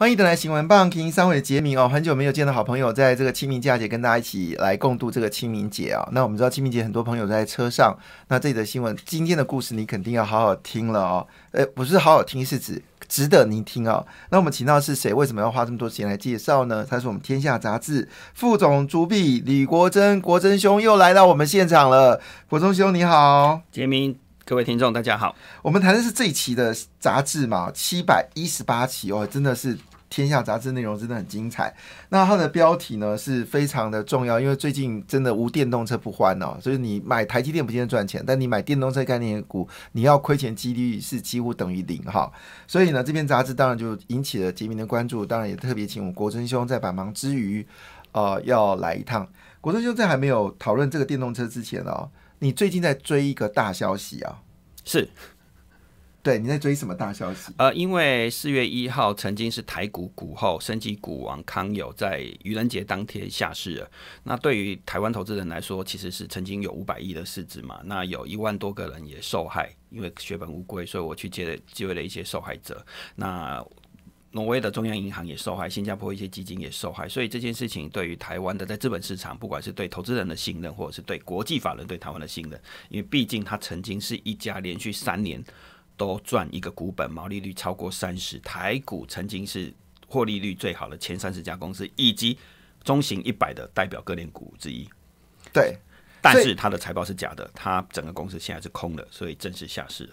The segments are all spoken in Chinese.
欢迎等来，新闻棒，听三位的杰明哦，很久没有见到好朋友，在这个清明佳节跟大家一起来共度这个清明节啊。那我们知道清明节，很多朋友在车上，那这里的新闻，今天的故事你肯定要好好听了哦。呃，不是好好听，是指值得您听哦。那我们请到是谁？为什么要花这么多间来介绍呢？他是我们天下杂志副总主笔李国珍，国珍兄又来到我们现场了。国珍兄，你好，杰明，各位听众，大家好。我们谈的是这一期的杂志嘛，七百一十八期哦，真的是。天下杂志内容真的很精彩，那它的标题呢是非常的重要，因为最近真的无电动车不欢哦，所以你买台积电不见赚钱，但你买电动车概念股，你要亏钱几率是几乎等于零哈，所以呢，这篇杂志当然就引起了杰明的关注，当然也特别请我们国珍兄在百忙之余，呃，要来一趟。国珍兄在还没有讨论这个电动车之前哦，你最近在追一个大消息啊？是。对，你在追什么大消息？呃，因为四月一号曾经是台股股后升级股王康友在愚人节当天下市了。那对于台湾投资人来说，其实是曾经有五百亿的市值嘛，那有一万多个人也受害，因为血本无归。所以我去接接了一些受害者。那挪威的中央银行也受害，新加坡一些基金也受害。所以这件事情对于台湾的在资本市场，不管是对投资人的信任，或者是对国际法人对台湾的信任，因为毕竟它曾经是一家连续三年。都赚一个股本，毛利率超过三十。台股曾经是获利率最好的前三十家公司，以及中型一百的代表各联股之一。对，但是它的财报是假的，它整个公司现在是空的，所以正式下市。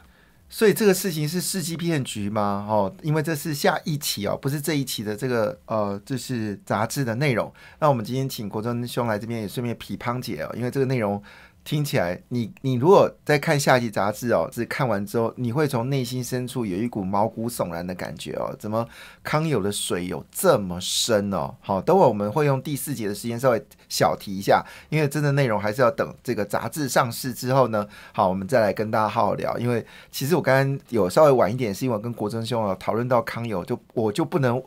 所以这个事情是世纪骗局吗？哦，因为这是下一期哦，不是这一期的这个呃，就是杂志的内容。那我们今天请国珍兄来这边也顺便批判姐哦，因为这个内容。听起来，你你如果在看下集杂志哦，是看完之后，你会从内心深处有一股毛骨悚然的感觉哦。怎么康友的水有这么深哦？好，等会我们会用第四节的时间稍微小提一下，因为真的内容还是要等这个杂志上市之后呢。好，我们再来跟大家好好聊。因为其实我刚刚有稍微晚一点，是因为跟国珍兄啊讨论到康友，就我就不能。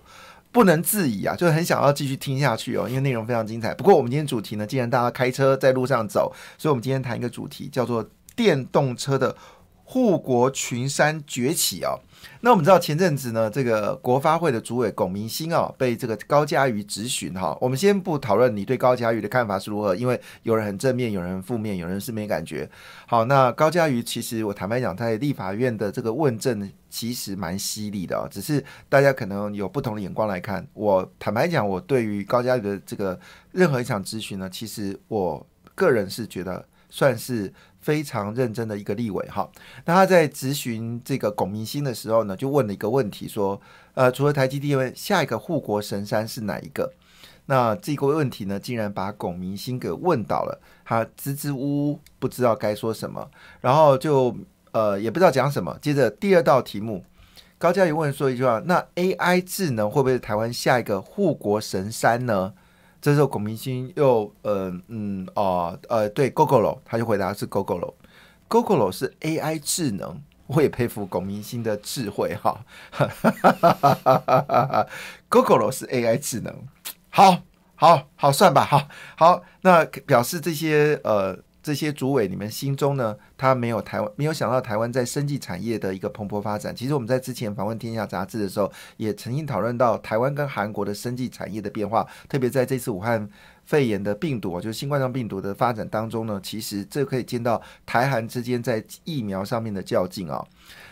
不能自已啊，就是很想要继续听下去哦，因为内容非常精彩。不过我们今天主题呢，既然大家开车在路上走，所以我们今天谈一个主题，叫做电动车的护国群山崛起啊。那我们知道前阵子呢，这个国发会的主委龚明鑫啊，被这个高嘉瑜质询哈。我们先不讨论你对高嘉瑜的看法是如何，因为有人很正面，有人负面，有人是没感觉。好，那高嘉瑜其实我坦白讲，在立法院的这个问政其实蛮犀利的啊，只是大家可能有不同的眼光来看。我坦白讲，我对于高嘉瑜的这个任何一场质询呢，其实我个人是觉得。算是非常认真的一个立委哈。那他在咨询这个龚明鑫的时候呢，就问了一个问题，说：呃，除了台积电，下一个护国神山是哪一个？那这个问题呢，竟然把龚明鑫给问倒了，他支支吾吾不知道该说什么，然后就呃也不知道讲什么。接着第二道题目，高嘉瑜问说一句话：那 AI 智能会不会台湾下一个护国神山呢？这时候，龚明鑫又，嗯嗯哦呃，对，Gogolo，他就回答是 Gogolo，Gogolo 是 AI 智能，我也佩服龚明鑫的智慧哈，Gogolo 是 AI 智能，好好好算吧，好好，那表示这些呃。这些主委，你们心中呢？他没有台湾，没有想到台湾在生技产业的一个蓬勃发展。其实我们在之前访问《天下》杂志的时候，也曾经讨论到台湾跟韩国的生技产业的变化，特别在这次武汉肺炎的病毒，就是新冠状病毒的发展当中呢，其实这可以见到台韩之间在疫苗上面的较劲啊。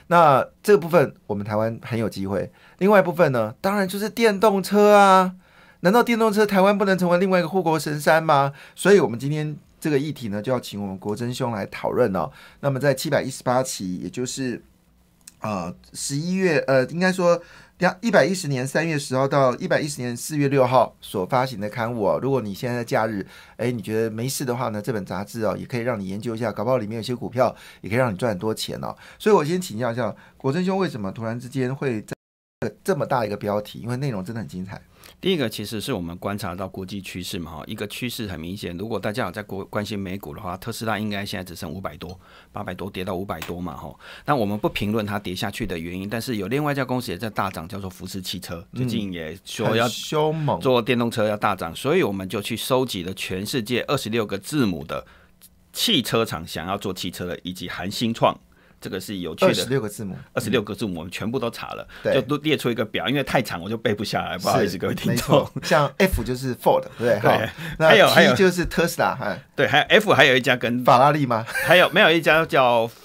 那这部分我们台湾很有机会。另外一部分呢，当然就是电动车啊，难道电动车台湾不能成为另外一个护国神山吗？所以，我们今天。这个议题呢，就要请我们国珍兄来讨论哦。那么，在七百一十八期，也就是啊十一月，呃，应该说，两一百一十年三月十号到一百一十年四月六号所发行的刊物，哦。如果你现在假日，哎，你觉得没事的话呢，这本杂志哦，也可以让你研究一下，搞不好里面有些股票，也可以让你赚很多钱哦。所以，我先请教一下国珍兄，为什么突然之间会在这么大一个标题？因为内容真的很精彩。第一个其实是我们观察到国际趋势嘛，哈，一个趋势很明显。如果大家有在国关心美股的话，特斯拉应该现在只剩五百多、八百多，跌到五百多嘛，哈。那我们不评论它跌下去的原因，但是有另外一家公司也在大涨，叫做福斯汽车，最近也说要凶猛做电动车要大涨，所以我们就去收集了全世界二十六个字母的汽车厂想要做汽车的，以及韩星创。这个是有趣的，二十六个字母，二十六个字母我们全部都查了，就都列出一个表，因为太长我就背不下来，不好意思各位听众。像 F 就是 Ford，对不对？对。还有还有就是特斯拉哈，对，还 F 还有一家跟法拉利吗？还有没有一家叫 F？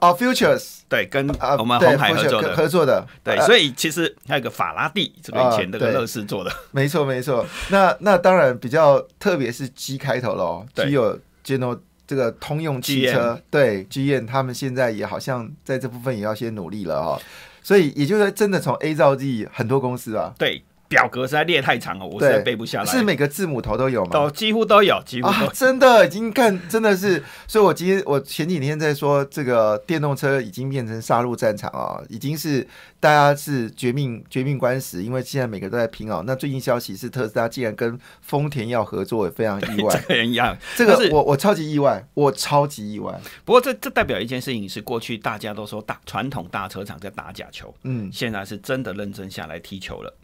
哦，Futures，对，跟我们红海合作的，合作的。对，所以其实还有一个法拉第，这个以前那个乐视做的。没错没错，那那当然比较特别是 G 开头喽，G 有 General。这个通用汽车，对，G M，他们现在也好像在这部分也要先努力了哈，所以也就是说，真的从 A 造 G，很多公司啊，对。表格实在列太长了，我实在背不下来。是每个字母头都有吗？都几乎都有，几乎都真的已经看，真的是。所以我今天我前几天在说，这个电动车已经变成杀戮战场啊，已经是大家是绝命绝命官司，因为现在每个都在拼啊。那最近消息是，特斯拉竟然跟丰田要合作，也非常意外。这个人一样，这个我我超级意外，我超级意外。不过这这代表一件事情是，过去大家都说大传统大车厂在打假球，嗯，现在是真的认真下来踢球了。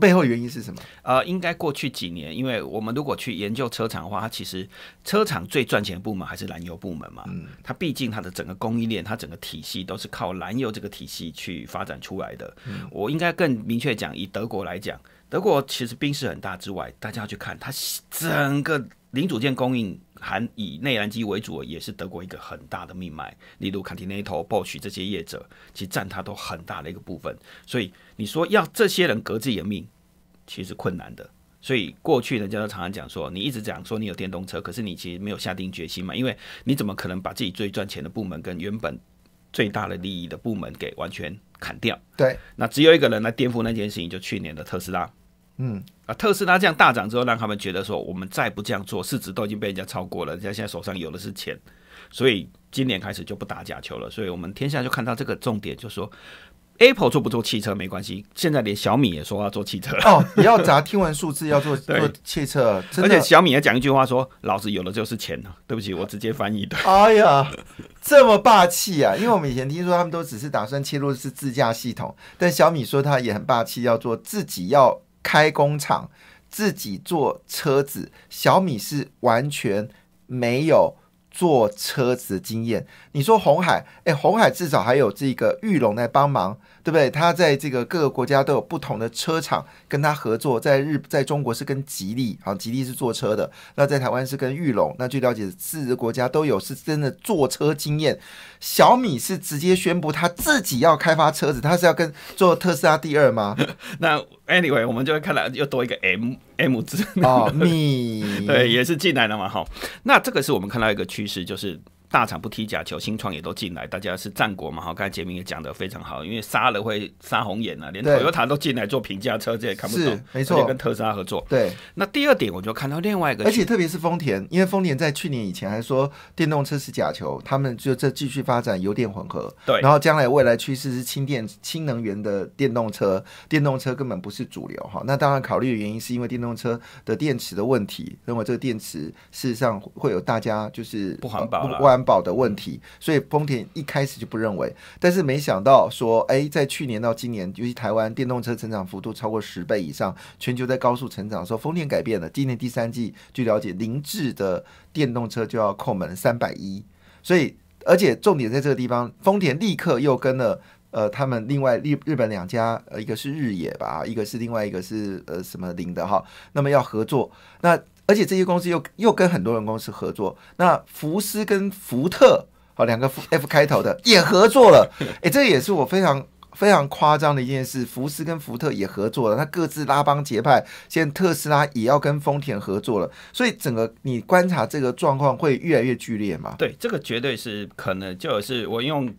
背后原因是什么？呃，应该过去几年，因为我们如果去研究车厂的话，它其实车厂最赚钱部门还是燃油部门嘛。嗯，它毕竟它的整个供应链，它整个体系都是靠燃油这个体系去发展出来的。我应该更明确讲，以德国来讲，德国其实兵势很大之外，大家要去看它整个零组件供应。含以内燃机为主，也是德国一个很大的命脉，例如 Continental、Bosch 这些业者，其实占它都很大的一个部分。所以你说要这些人革自己的命，其实困难的。所以过去人家都常常讲说，你一直讲说你有电动车，可是你其实没有下定决心嘛，因为你怎么可能把自己最赚钱的部门跟原本最大的利益的部门给完全砍掉？对。那只有一个人来颠覆那件事情，就去年的特斯拉。嗯啊，特斯拉这样大涨之后，让他们觉得说我们再不这样做，市值都已经被人家超过了。人家现在手上有的是钱，所以今年开始就不打假球了。所以，我们天下就看到这个重点，就说 Apple 做不做汽车没关系。现在连小米也说要做汽车哦，不 要砸天文数字，要做做汽车。而且小米还讲一句话说：“老子有的就是钱了。”对不起，我直接翻译的。哎呀，这么霸气啊！因为我们以前听说他们都只是打算切入是自驾系统，但小米说他也很霸气，要做自己要。开工厂自己做车子，小米是完全没有做车子的经验。你说红海，哎，红海至少还有这个玉龙来帮忙，对不对？他在这个各个国家都有不同的车厂跟他合作，在日在中国是跟吉利啊，吉利是做车的。那在台湾是跟玉龙，那据了解四个国家都有是真的做车经验。小米是直接宣布他自己要开发车子，他是要跟做特斯拉第二吗？那。anyway，我们就会看到又多一个 “M M” 字哦，密 对，也是进来了嘛，哈。那这个是我们看到一个趋势，就是。大厂不踢假球，新创也都进来，大家是战国嘛哈？刚才杰明也讲的非常好，因为杀了会杀红眼啊，连丰田都进来做平价车，这也看不懂。没错，跟特斯拉合作。对。那第二点，我就看到另外一个，而且特别是丰田，因为丰田在去年以前还说电动车是假球，他们就这继续发展油电混合。对。然后将来未来趋势是氢电、氢能源的电动车，电动车根本不是主流哈。那当然考虑的原因是因为电动车的电池的问题，认为这个电池事实上会有大家就是不环保、不保的问题，所以丰田一开始就不认为，但是没想到说，哎，在去年到今年，尤其台湾电动车成长幅度超过十倍以上，全球在高速成长的时候，丰田改变了。今年第三季，据了解，凌志的电动车就要扣满三百一，所以而且重点在这个地方，丰田立刻又跟了呃，他们另外日日本两家，呃，一个是日野吧，一个是另外一个是呃什么零的哈，那么要合作那。而且这些公司又又跟很多人公司合作，那福斯跟福特好两个 F 开头的也合作了，哎，这也是我非常非常夸张的一件事。福斯跟福特也合作了，他各自拉帮结派。现在特斯拉也要跟丰田合作了，所以整个你观察这个状况会越来越剧烈嘛？对，这个绝对是可能，就是我用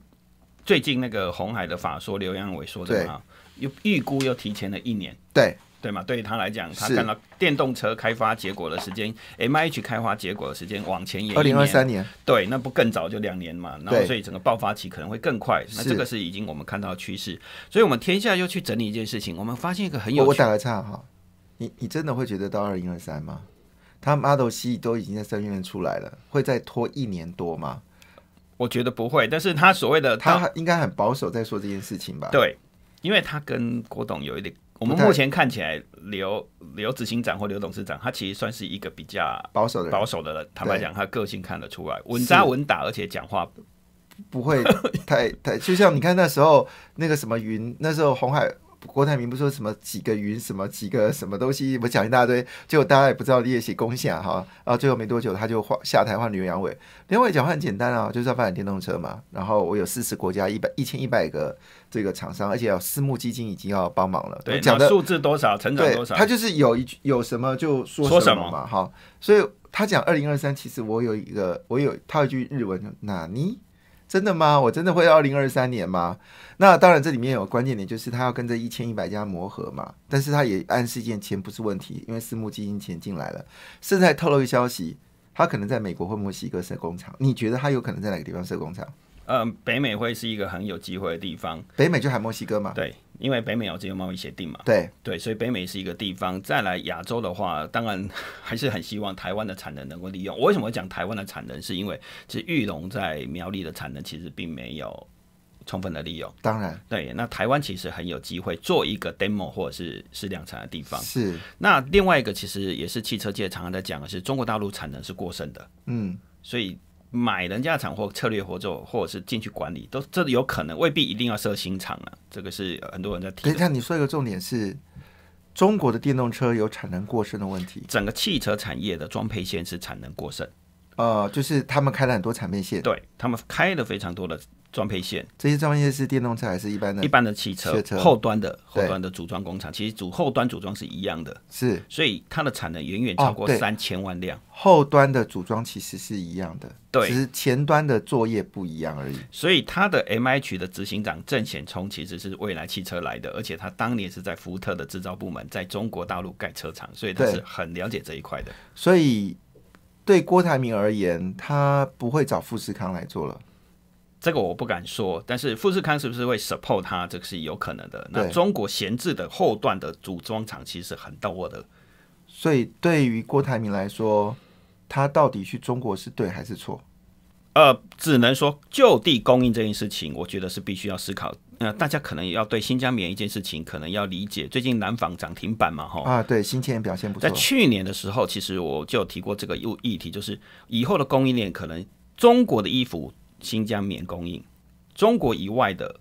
最近那个红海的法说，刘量伟说的嘛，又预估又提前了一年，对。对嘛？对于他来讲，他看到电动车开发结果的时间，M H 开发结果的时间往前延二零二三年。对，那不更早就两年嘛？然后所以整个爆发期可能会更快。那这个是已经我们看到趋势。所以我们天下又去整理一件事情，我们发现一个很有我打个岔哈，你你真的会觉得到二零二三吗？他 Model C 都已经在三月份出来了，会再拖一年多吗？我觉得不会。但是他所谓的他应该很保守在说这件事情吧？对，因为他跟郭董有一点。我们目前看起来，刘刘执行长或刘董事长，他其实算是一个比较保守、的保守的人。坦白讲，他个性看得出来，稳扎稳打，而且讲话不会太太。就像你看那时候那个什么云，那时候红海。郭台铭不说什么几个云什么几个什么东西，我讲一大堆，结果大家也不知道列席贡献哈。然后最后没多久他就换下台换刘阳伟，刘阳伟讲话很简单啊，就是要发展电动车嘛。然后我有四十国家一百一千一百个这个厂商，而且有私募基金已经要帮忙了。对，讲的数字多少，成长多少？他就是有一句有什么就说什么嘛哈。所以他讲二零二三，其实我有一个，我有他有一句日文叫哪尼。真的吗？我真的会二零二三年吗？那当然，这里面有关键点，就是他要跟这一千一百家磨合嘛。但是他也暗示，一件钱不是问题，因为私募基金钱进来了。甚至还透露一消息，他可能在美国或墨西哥设工厂。你觉得他有可能在哪个地方设工厂？呃，北美会是一个很有机会的地方。北美就喊墨西哥嘛？对，因为北美有自由贸易协定嘛。对对，所以北美是一个地方。再来亚洲的话，当然还是很希望台湾的产能能够利用。我为什么讲台湾的产能？是因为其实玉龙在苗栗的产能其实并没有充分的利用。当然，对。那台湾其实很有机会做一个 demo 或者是是量产的地方。是。那另外一个其实也是汽车界常常在讲的是，中国大陆产能是过剩的。嗯，所以。买人家的厂或策略合作，或者是进去管理，都这有可能，未必一定要设新厂啊。这个是很多人在提。那你说一个重点是，中国的电动车有产能过剩的问题，整个汽车产业的装配线是产能过剩。呃，就是他们开了很多产品线，对他们开了非常多的。装配线，这些装配线是电动车还是一般的？一般的汽车后端的后端的组装工厂，其实主后端组装是一样的，是，所以它的产能远远超过三千万辆。后端的组装其实是一样的，对，只是前端的作业不一样而已。所以，他的 MH 的执行长郑显聪其实是未来汽车来的，而且他当年是在福特的制造部门在中国大陆盖车厂，所以他是很了解这一块的。所以，对郭台铭而言，他不会找富士康来做了。这个我不敢说，但是富士康是不是会 support 它？这个是有可能的。那中国闲置的后段的组装厂其实很多的，所以对于郭台铭来说，他到底去中国是对还是错？呃，只能说就地供应这件事情，我觉得是必须要思考。那大家可能要对新疆棉一件事情，可能要理解。最近南坊涨停板嘛，哈啊，对，新疆也表现不错。在去年的时候，其实我就提过这个议议题，就是以后的供应链，可能中国的衣服。新疆棉供应，中国以外的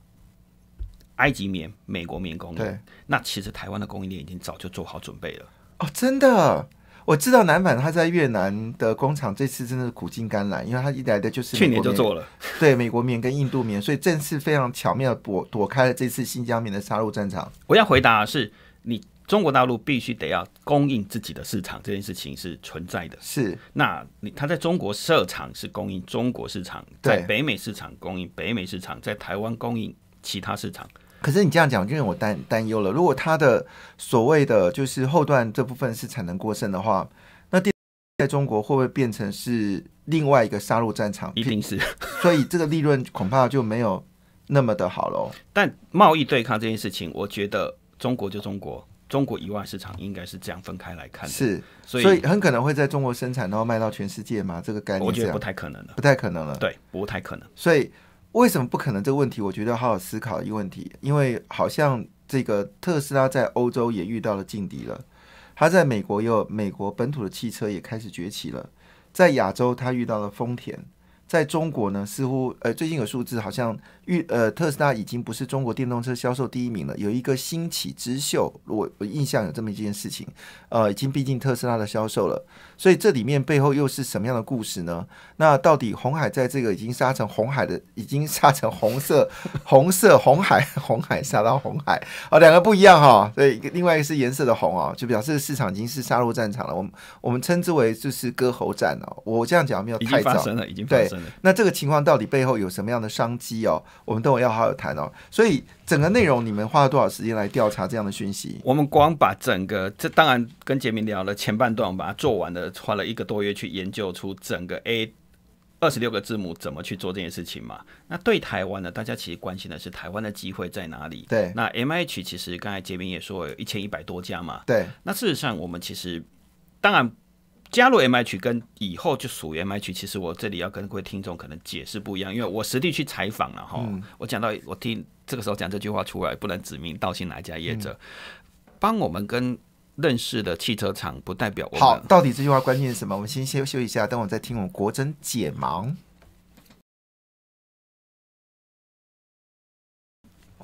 埃及棉、美国棉供应，那其实台湾的供应链已经早就做好准备了。哦，真的，我知道南板他在越南的工厂这次真的是苦尽甘来，因为他一来的就是去年就做了对美国棉跟印度棉，所以正是非常巧妙的躲躲开了这次新疆棉的杀入战场。我要回答是你。中国大陆必须得要供应自己的市场，这件事情是存在的。是，那你他在中国设厂是供应中国市场，在北美市场供应北美市场，在台湾供应其他市场。可是你这样讲就让我担担忧了。如果他的所谓的就是后段这部分是产能过剩的话，那电在中国会不会变成是另外一个杀戮战场？一定是。所以这个利润恐怕就没有那么的好喽。但贸易对抗这件事情，我觉得中国就中国。中国以外市场应该是这样分开来看的，是，所以很可能会在中国生产，然后卖到全世界嘛？这个概念，我觉得不太可能了，不太可能了，对，不太可能。所以为什么不可能？这个问题，我觉得好好思考一个问题，因为好像这个特斯拉在欧洲也遇到了劲敌了，它在美国有美国本土的汽车也开始崛起了，在亚洲它遇到了丰田，在中国呢，似乎呃最近有数字好像。遇呃，特斯拉已经不是中国电动车销售第一名了。有一个新起之秀，我我印象有这么一件事情，呃，已经逼近特斯拉的销售了，所以这里面背后又是什么样的故事呢？那到底红海在这个已经杀成红海的，已经杀成红色、红色红海、红海杀到红海啊，两个不一样哈。对，以另外一个是颜色的红啊，就表示市场已经是杀入战场了。我们我们称之为就是割喉战哦。我这样讲没有太早对。已经发生了，已经发生了。那这个情况到底背后有什么样的商机哦？我们等会要好好谈哦。所以整个内容，你们花了多少时间来调查这样的讯息？我们光把整个这当然跟杰明聊了前半段，我们把它做完了，花了一个多月去研究出整个 A 二十六个字母怎么去做这件事情嘛。那对台湾呢？大家其实关心的是台湾的机会在哪里？对，那 M H 其实刚才杰明也说有一千一百多家嘛。对，那事实上我们其实当然。加入 M H 跟以后就属于 M H，其实我这里要跟各位听众可能解释不一样，因为我实地去采访了哈。我讲到我听这个时候讲这句话出来，不能指名道姓哪一家业者，帮我们跟认识的汽车厂，不代表我好，到底这句话关键是什么？我们先休休一下，等我再听我们国珍解盲。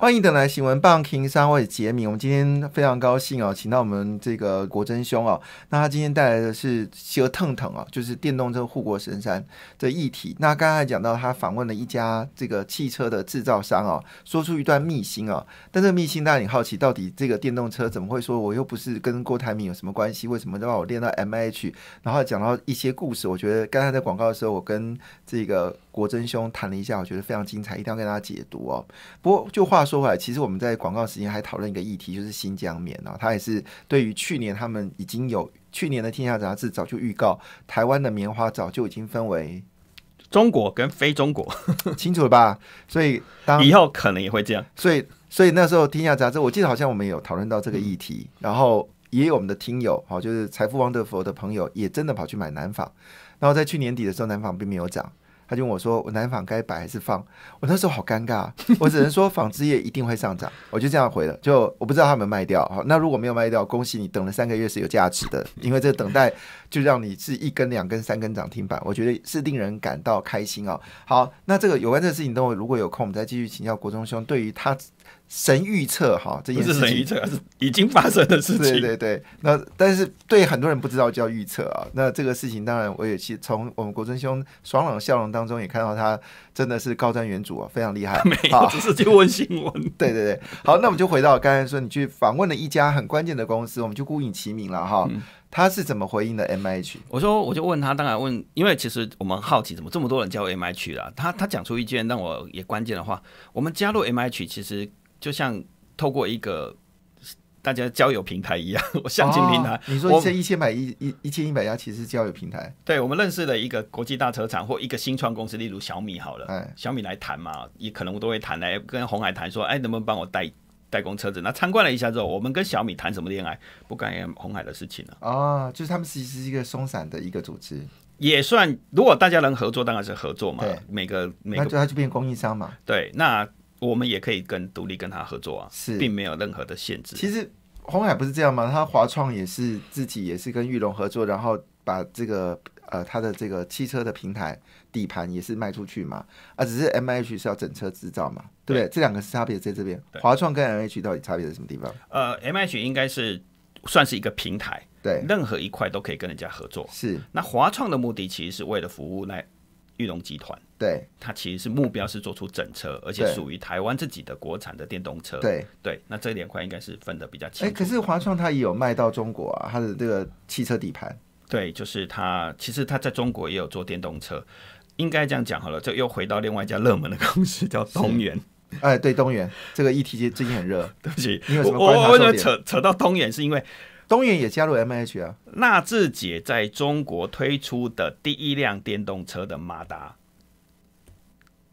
欢迎等来新闻 King 三位杰明，我们今天非常高兴啊，请到我们这个国珍兄啊，那他今天带来的是折腾腾啊，就是电动车护国神山的议题。那刚才讲到他访问了一家这个汽车的制造商啊，说出一段秘辛啊，但这个秘辛大家很好奇，到底这个电动车怎么会说我又不是跟郭台铭有什么关系？为什么要把我练到 MH？然后讲到一些故事，我觉得刚才在广告的时候，我跟这个。国珍兄谈了一下，我觉得非常精彩，一定要跟大家解读哦。不过就话说回来，其实我们在广告时间还讨论一个议题，就是新疆棉啊，他也是对于去年他们已经有去年的《天下杂志》早就预告，台湾的棉花早就已经分为中国跟非中国，清楚了吧？所以当以后可能也会这样。所以所以那时候《天下杂志》，我记得好像我们有讨论到这个议题，然后也有我们的听友，好，就是财富旺德福的朋友，也真的跑去买南纺。然后在去年底的时候，南纺并没有涨。他就问我说我南纺该摆还是放，我那时候好尴尬，我只能说纺织业一定会上涨，我就这样回了。就我不知道他有没有卖掉好，那如果没有卖掉，恭喜你等了三个月是有价值的，因为这等待就让你是一根两根三根涨停板，我觉得是令人感到开心啊。好，那这个有关这个事情，等我如果有空，我们再继续请教国忠兄，对于他。神预测哈，这件事情是神预测是已经发生的事情？对对对，那但是对很多人不知道叫预测啊。那这个事情当然我也从我们国尊兄爽朗的笑容当中也看到他真的是高瞻远瞩啊，非常厉害。没有，只是去问新闻。对对对，好，那我们就回到刚才说，你去访问了一家很关键的公司，我们就孤影其名了哈。他是怎么回应的？M H，我说我就问他，当然问，因为其实我们好奇怎么这么多人加入 M H 了。他他讲出一句让我也关键的话：我们加入 M H 其实。就像透过一个大家交友平台一样，相亲平台。你说这一千百一一一千一百家其实交友平台。对，我们认识的一个国际大车厂或一个新创公司，例如小米好了，小米来谈嘛，也可能都会谈来跟红海谈说，哎，能不能帮我代代工车子？那参观了一下之后，我们跟小米谈什么恋爱？不干红海的事情了。啊，就是他们其实是一个松散的一个组织，也算。如果大家能合作，当然是合作嘛。对，每个每那就他就变供应商嘛。对，那。我们也可以跟独立跟他合作啊，是，并没有任何的限制。其实红海不是这样吗？他华创也是自己也是跟玉龙合作，然后把这个呃他的这个汽车的平台底盘也是卖出去嘛，啊，只是 M H 是要整车制造嘛，对不对？这两个差别在这边。华创跟 M H 到底差别在什么地方？呃，M H 应该是算是一个平台，对，任何一块都可以跟人家合作。是，那华创的目的其实是为了服务那。裕隆集团，对它其实是目标是做出整车，而且属于台湾自己的国产的电动车。对对，那这两块应该是分的比较清楚。哎，可是华创它也有卖到中国啊，它的这个汽车底盘。对，就是它其实它在中国也有做电动车，应该这样讲好了。这又回到另外一家热门的公司叫东元。哎，对东元这个议题最近很热，对不起。我为什么扯扯到东元？是因为东元也加入 MH 啊？纳智捷在中国推出的第一辆电动车的马达，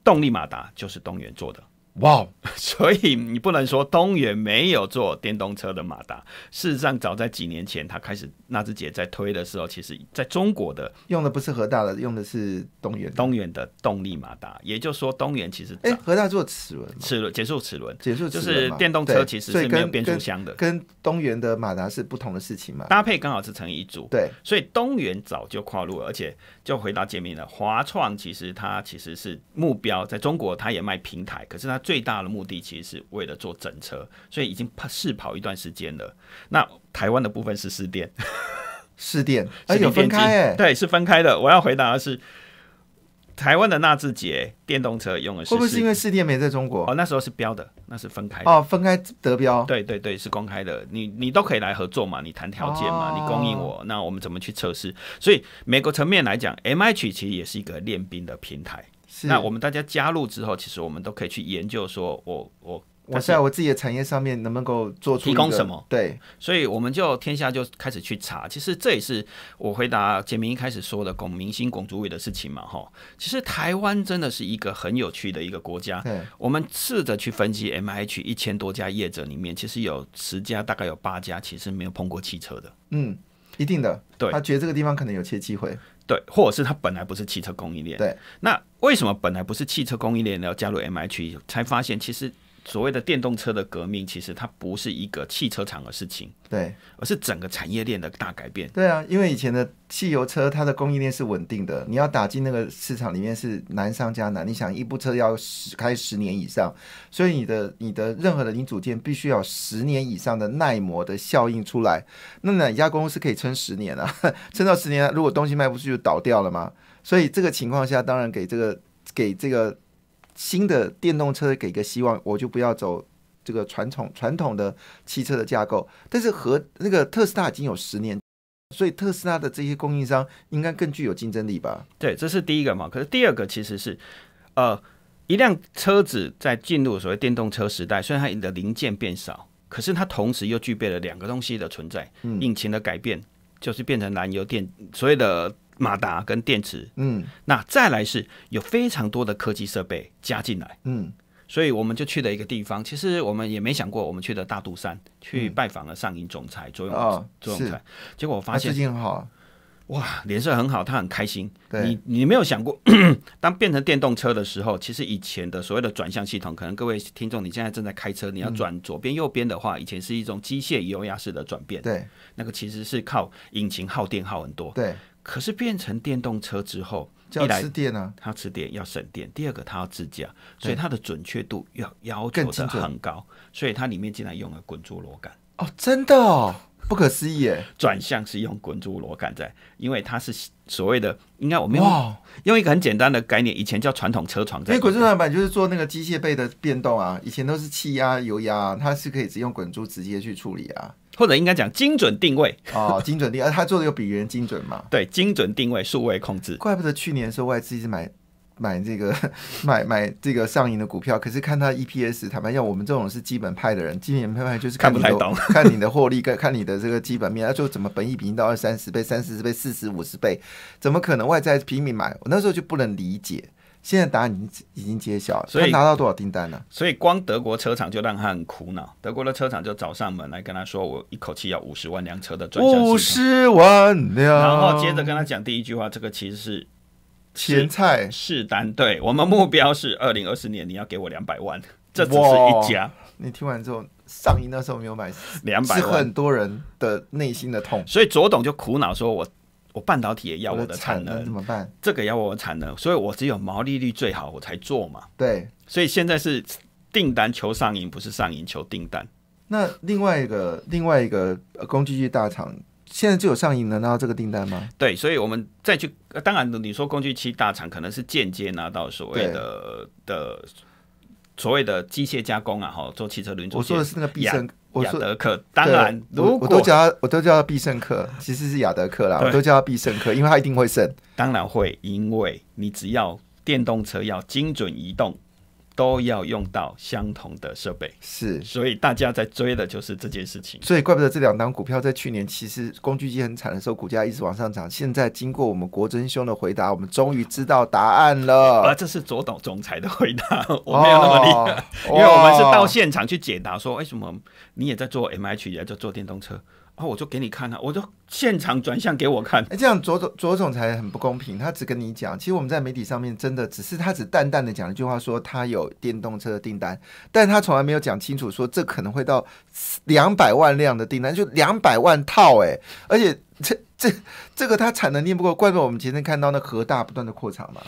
动力马达就是东元做的。哇，所以你不能说东元没有做电动车的马达。事实上，早在几年前，他开始纳智捷在推的时候，其实在中国的用的不是河大的，用的是东元。东元的动力马达，也就是说，东元其实哎，河大做齿轮、齿轮减速齿轮、减速就是电动车其实是没有变速箱的，跟东元的马达是不同的事情嘛。搭配刚好是成一组，对。所以东元早就跨入，而且就回答前面了。华创其实它其实是目标在中国，它也卖平台，可是它。最大的目的其实是为了做整车，所以已经试跑一段时间了。那台湾的部分是试电，试电且 有分开对，是分开的。我要回答的是，台湾的纳智捷电动车用的是，会不会是因为试电没在中国？哦，那时候是标的，那是分开的哦，分开得标，对对对，是公开的，你你都可以来合作嘛，你谈条件嘛，你供应我，那我们怎么去测试？所以美国层面来讲，M H 其实也是一个练兵的平台。那我们大家加入之后，其实我们都可以去研究，说我我我在我自己的产业上面，能不能够做出提供什么？对，所以我们就天下就开始去查。其实这也是我回答简明一开始说的“拱明星、拱主委”的事情嘛，哈。其实台湾真的是一个很有趣的一个国家。对，我们试着去分析 MH 一千多家业者里面，其实有十家，大概有八家其实没有碰过汽车的。嗯，一定的。对，他觉得这个地方可能有些机会。对，或者是它本来不是汽车供应链，对，那为什么本来不是汽车供应链，要加入 MHE，才发现其实。所谓的电动车的革命，其实它不是一个汽车厂的事情，对，而是整个产业链的大改变。对啊，因为以前的汽油车，它的供应链是稳定的，你要打进那个市场里面是难上加难。你想，一部车要开十年以上，所以你的你的任何的零组件必须要十年以上的耐磨的效应出来。那哪家公司可以撑十年啊？撑到十年，如果东西卖不出去，就倒掉了吗？所以这个情况下，当然给这个给这个。新的电动车给个希望，我就不要走这个传统传统的汽车的架构。但是和那个特斯拉已经有十年，所以特斯拉的这些供应商应该更具有竞争力吧？对，这是第一个嘛。可是第二个其实是，呃，一辆车子在进入所谓电动车时代，虽然它的零件变少，可是它同时又具备了两个东西的存在：，引擎的改变就是变成燃油电，所谓的。马达跟电池，嗯，那再来是有非常多的科技设备加进来，嗯，所以我们就去了一个地方，其实我们也没想过，我们去的大肚山去拜访了上影总裁周永周永才，结果我发现最近很好，哇，脸色很好，他很开心。你你没有想过，当变成电动车的时候，其实以前的所谓的转向系统，可能各位听众你现在正在开车，你要转左边右边的话，以前是一种机械优雅式的转变，对，那个其实是靠引擎耗电耗很多，对。可是变成电动车之后，一来吃电啊，它吃电要省电；第二个它要自驾，所以它的准确度要要求很高，所以它里面竟然用了滚珠螺杆。哦，真的，哦。不可思议哎！转向是用滚珠螺杆在，因为它是所谓的应该我没有用一个很简单的概念，以前叫传统车床。因为滚珠螺杆就是做那个机械臂的变动啊，以前都是气压、油压，它是可以直接用滚珠直接去处理啊。或者应该讲精准定位哦，精准定，而他做的又比别人精准嘛。对，精准定位、数位控制，怪不得去年的时候外资一直买 买这个 买买这个上影的股票。可是看他 EPS，坦白讲，我们这种是基本派的人，基本派就是看不太懂，看你的获利，看看你的这个基本面，他说怎么本益比到二三十倍、三十倍、四十、五十倍，怎么可能外资拼命买？我那时候就不能理解。现在答案已经已经揭晓，所以拿到多少订单呢？所以光德国车厂就让他很苦恼，德国的车厂就找上门来跟他说：“我一口气要五十万辆车的准单。”五十万辆。然后接着跟他讲第一句话，这个其实是前菜试单。对我们目标是二零二四年，你要给我两百万，这只是一家。你听完之后，上映的时候没有买两百，是很多人的内心的痛。所以左董就苦恼说：“我。”半导体也要我的产能怎么办？这个要我的产能，所以我只有毛利率最好我才做嘛。对，所以现在是订单求上瘾，不是上瘾求订单。那另外一个另外一个工具机大厂，现在就有上瘾能拿到这个订单吗？对，所以我们再去。当然，你说工具期大厂可能是间接拿到所谓的的所谓的机械加工啊，哈，做汽车轮轴。我说的是那个毕升。亚德克，当然，如果我都叫他，我都叫他必胜客，其实是亚德克啦，我都叫他必胜客，因为他一定会胜，当然会，因为你只要电动车要精准移动。都要用到相同的设备，是，所以大家在追的就是这件事情。所以怪不得这两档股票在去年其实工具机很惨的时候，股价一直往上涨。现在经过我们国珍兄的回答，我们终于知道答案了。啊，这是左董总裁的回答，我没有那么厉害，因为我们是到现场去解答，说为什么你也在做 M H，也在做电动车。哦，我就给你看了，我就现场转向给我看。哎，这样左总左总裁很不公平，他只跟你讲。其实我们在媒体上面真的只是他只淡淡的讲一句话，说他有电动车的订单，但他从来没有讲清楚说这可能会到两百万辆的订单，就两百万套哎，而且这这这个他产能力不够，怪不得我们今天看到那河大不断的扩厂嘛。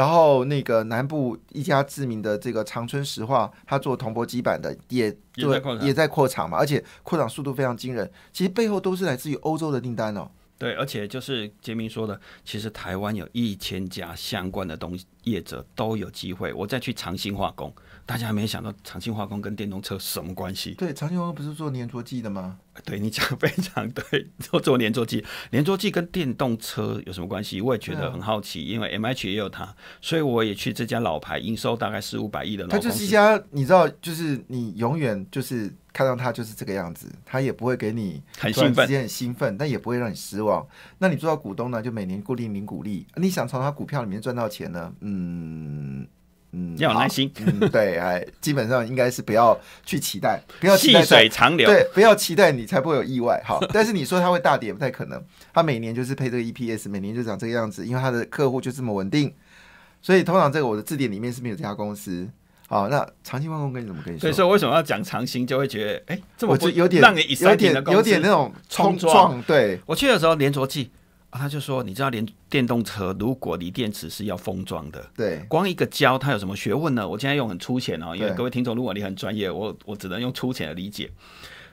然后那个南部一家知名的这个长春石化，它做铜箔基板的，也也在也在扩厂嘛，而且扩厂速度非常惊人。其实背后都是来自于欧洲的订单哦。对，而且就是杰明说的，其实台湾有一千家相关的东西业者都有机会。我再去长兴化工。大家还没想到长青化工跟电动车什么关系？对，长青化工不是做粘着剂的吗？对你讲非常对，做做粘着剂，粘着剂跟电动车有什么关系？我也觉得很好奇，因为 M H 也有它，所以我也去这家老牌，营收大概四五百亿的老。它就是一家，你知道，就是你永远就是看到它就是这个样子，它也不会给你很兴奋，很兴奋，但也不会让你失望。那你做到股东呢，就每年固定领股利。你想从它股票里面赚到钱呢？嗯。嗯，要有耐心。嗯，对，哎，基本上应该是不要去期待，不要细水长流，对，不要期待，你才不会有意外哈。但是你说它会大跌，不太可能。它每年就是配这个 EPS，每年就长这个样子，因为它的客户就这么稳定。所以通常这个我的字典里面是没有这家公司。好，那长青化工跟你怎么跟你说？所以说为什么要讲长青，就会觉得哎，这么有点让你有点有点那种冲撞。对，我去的时候连着记，他就说：“你知道，连电动车如果锂电池是要封装的，对，光一个胶，它有什么学问呢？我现在用很粗浅哦，因为各位听众如果你很专业，我我只能用粗浅的理解。”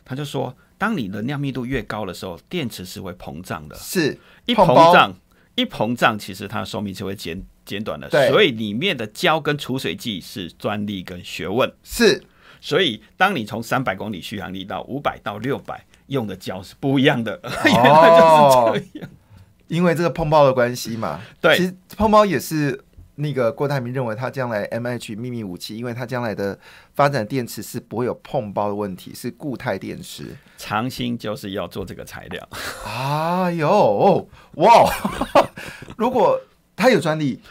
他就说：“当你能量密度越高的时候，电池是会膨胀的，是一膨胀一膨胀，其实它的寿命就会减减短的。所以里面的胶跟储水剂是专利跟学问。是，所以当你从三百公里续航力到五百到六百，用的胶是不一样的。原来就是这样。”因为这个碰包的关系嘛，其实碰包也是那个郭台铭认为他将来 M H 秘密武器，因为他将来的发展电池是不会有碰包的问题，是固态电池。长兴就是要做这个材料啊！有哇，如果他有专利，